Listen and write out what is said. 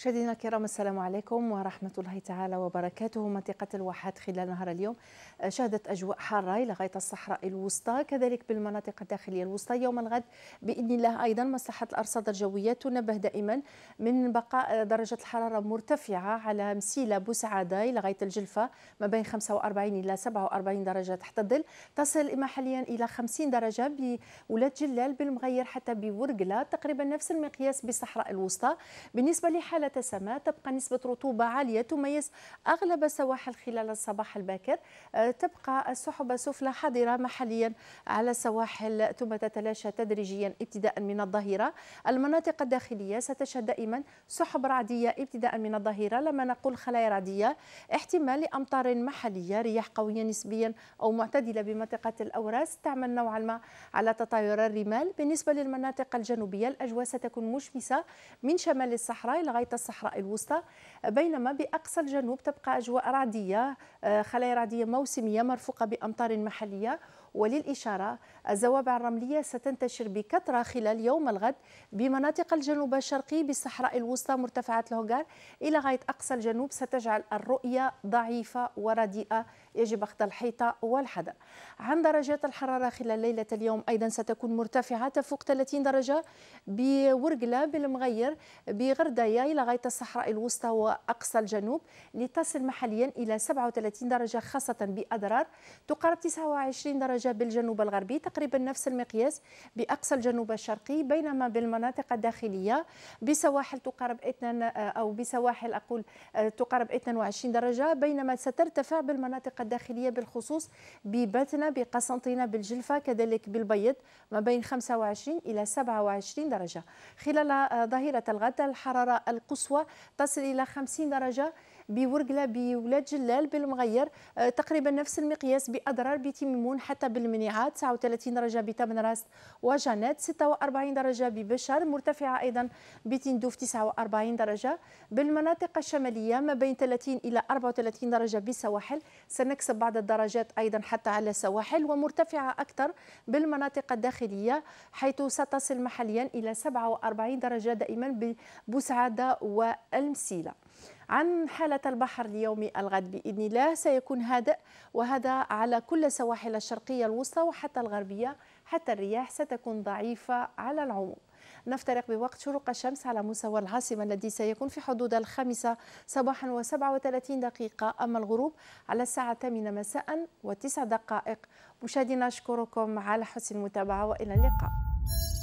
مشاهدينا الكرام السلام عليكم ورحمة الله تعالى وبركاته منطقة الواحات خلال نهار اليوم آه، شهدت أجواء حارة إلى غاية الصحراء الوسطى كذلك بالمناطق الداخلية الوسطى يوم الغد بإذن الله أيضا مصلحة الأرصاد الجوية تنبه دائما من بقاء درجة الحرارة مرتفعة على مسيلة بوسعادة إلى غاية الجلفة ما بين 45 إلى 47 درجة تحت الظل تصل إما حاليا إلى 50 درجة بولاة جلال بالمغير حتى بورقلة تقريبا نفس المقياس بالصحراء الوسطى بالنسبة لحالة ثلاثة سماء تبقى نسبة رطوبة عالية تميز أغلب السواحل خلال الصباح الباكر آه، تبقى السحب السفلى حاضرة محليا على السواحل ثم تتلاشى تدريجيا ابتداء من الظهيرة المناطق الداخلية ستشهد دائما سحب رعدية ابتداء من الظهيرة لما نقول خلايا رعدية احتمال لأمطار محلية رياح قوية نسبيا أو معتدلة بمنطقة الأوراس تعمل نوعا ما على تطاير الرمال بالنسبة للمناطق الجنوبية الأجواء ستكون مشمسة من شمال الصحراء لغاية الصحراء الوسطى بينما بأقصى الجنوب تبقى أجواء رعدية آه، خلايا رعدية موسمية مرفوقة بأمطار محلية وللإشارة الزوابع الرملية ستنتشر بكثرة خلال يوم الغد بمناطق الجنوب الشرقي بالصحراء الوسطى مرتفعات الهوغار إلى غاية أقصى الجنوب ستجعل الرؤية ضعيفة ورديئة يجب أخذ الحيطة والحذر عن درجات الحرارة خلال ليلة اليوم أيضا ستكون مرتفعة تفوق 30 درجة بورقلة بالمغير بغردية إلى غاية الصحراء الوسطى وأقصى الجنوب لتصل محليا إلى 37 درجة خاصة بأضرار تقارب 29 درجة درجة بالجنوب الغربي تقريبا نفس المقياس بأقصى الجنوب الشرقي بينما بالمناطق الداخلية بسواحل تقارب 2 آه، أو بسواحل أقول آه، تقارب 22 درجة بينما سترتفع بالمناطق الداخلية بالخصوص ببتنا بقسنطينة بالجلفة كذلك بالبيض ما بين 25 إلى 27 درجة خلال آه، ظهيرة الغد الحرارة القصوى تصل إلى 50 درجة بورقله بولاد جلال بالمغير آه، تقريبا نفس المقياس باضرار بتميمون حتى بالمنيعه 39 درجه بتمن راس وجنات 46 درجه ببشر مرتفعه ايضا بتندوف 49 درجه بالمناطق الشماليه ما بين 30 الى 34 درجه بسواحل سنكسب بعض الدرجات ايضا حتى على السواحل ومرتفعه اكثر بالمناطق الداخليه حيث ستصل محليا الى 47 درجه دائما ببوسعاده والمسيله عن حالة البحر ليوم الغد بإذن الله سيكون هادئ وهذا على كل السواحل الشرقية الوسطى وحتى الغربية حتى الرياح ستكون ضعيفة على العموم نفترق بوقت شروق الشمس على مستوى العاصمة الذي سيكون في حدود الخامسة صباحا و37 دقيقة أما الغروب على الساعة 8 مساء و9 دقائق مشاهدينا أشكركم على حسن المتابعة وإلى اللقاء